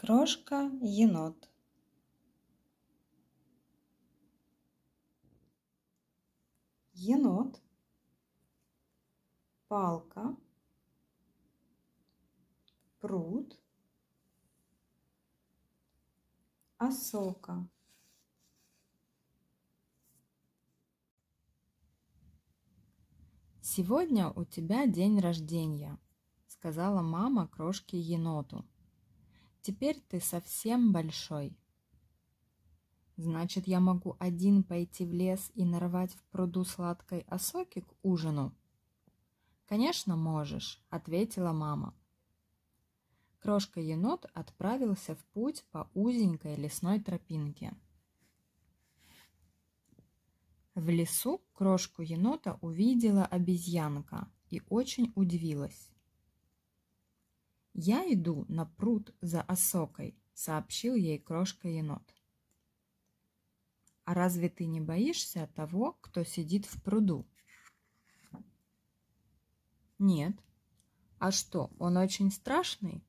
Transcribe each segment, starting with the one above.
Крошка енот. Енот. Палка. Пруд. Осока. Сегодня у тебя день рождения, сказала мама крошке еноту. Теперь ты совсем большой. Значит, я могу один пойти в лес и нарвать в пруду сладкой осоки к ужину? Конечно, можешь, ответила мама. Крошка-енот отправился в путь по узенькой лесной тропинке. В лесу крошку енота увидела обезьянка и очень удивилась. «Я иду на пруд за осокой», — сообщил ей крошка-енот. «А разве ты не боишься того, кто сидит в пруду?» «Нет». «А что, он очень страшный?»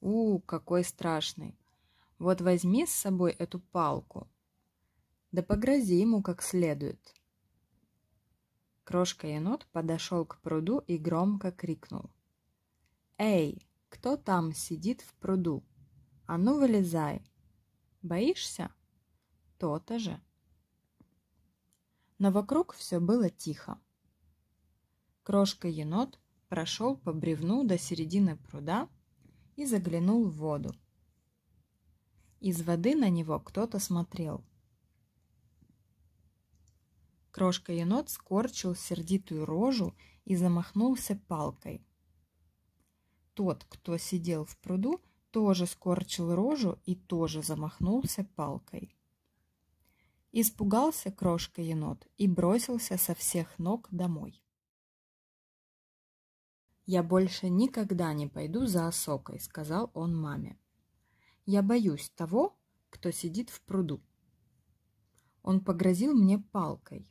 «У, какой страшный! Вот возьми с собой эту палку, да погрози ему как следует». Крошка-енот подошел к пруду и громко крикнул. «Эй, кто там сидит в пруду? А ну вылезай! Боишься? То-то же!» Но вокруг все было тихо. Крошка-енот прошел по бревну до середины пруда и заглянул в воду. Из воды на него кто-то смотрел. Крошка-енот скорчил сердитую рожу и замахнулся палкой. Тот, кто сидел в пруду, тоже скорчил рожу и тоже замахнулся палкой. Испугался крошка-енот и бросился со всех ног домой. «Я больше никогда не пойду за осокой», — сказал он маме. «Я боюсь того, кто сидит в пруду». Он погрозил мне палкой.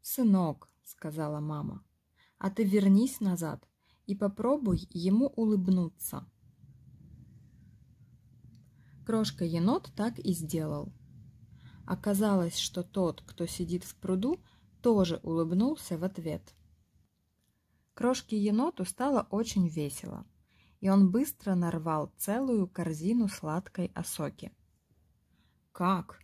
«Сынок», — сказала мама, — «а ты вернись назад, и попробуй ему улыбнуться. Крошка-енот так и сделал. Оказалось, что тот, кто сидит в пруду, тоже улыбнулся в ответ. Крошке-еноту стало очень весело, и он быстро нарвал целую корзину сладкой осоки. «Как?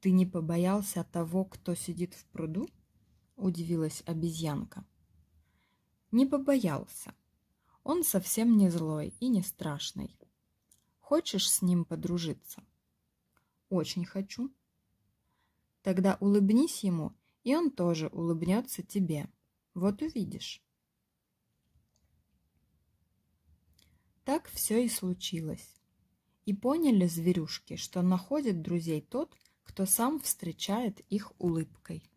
Ты не побоялся того, кто сидит в пруду?» – удивилась обезьянка. «Не побоялся. Он совсем не злой и не страшный. Хочешь с ним подружиться? Очень хочу. Тогда улыбнись ему, и он тоже улыбнется тебе. Вот увидишь. Так все и случилось. И поняли зверюшки, что находит друзей тот, кто сам встречает их улыбкой.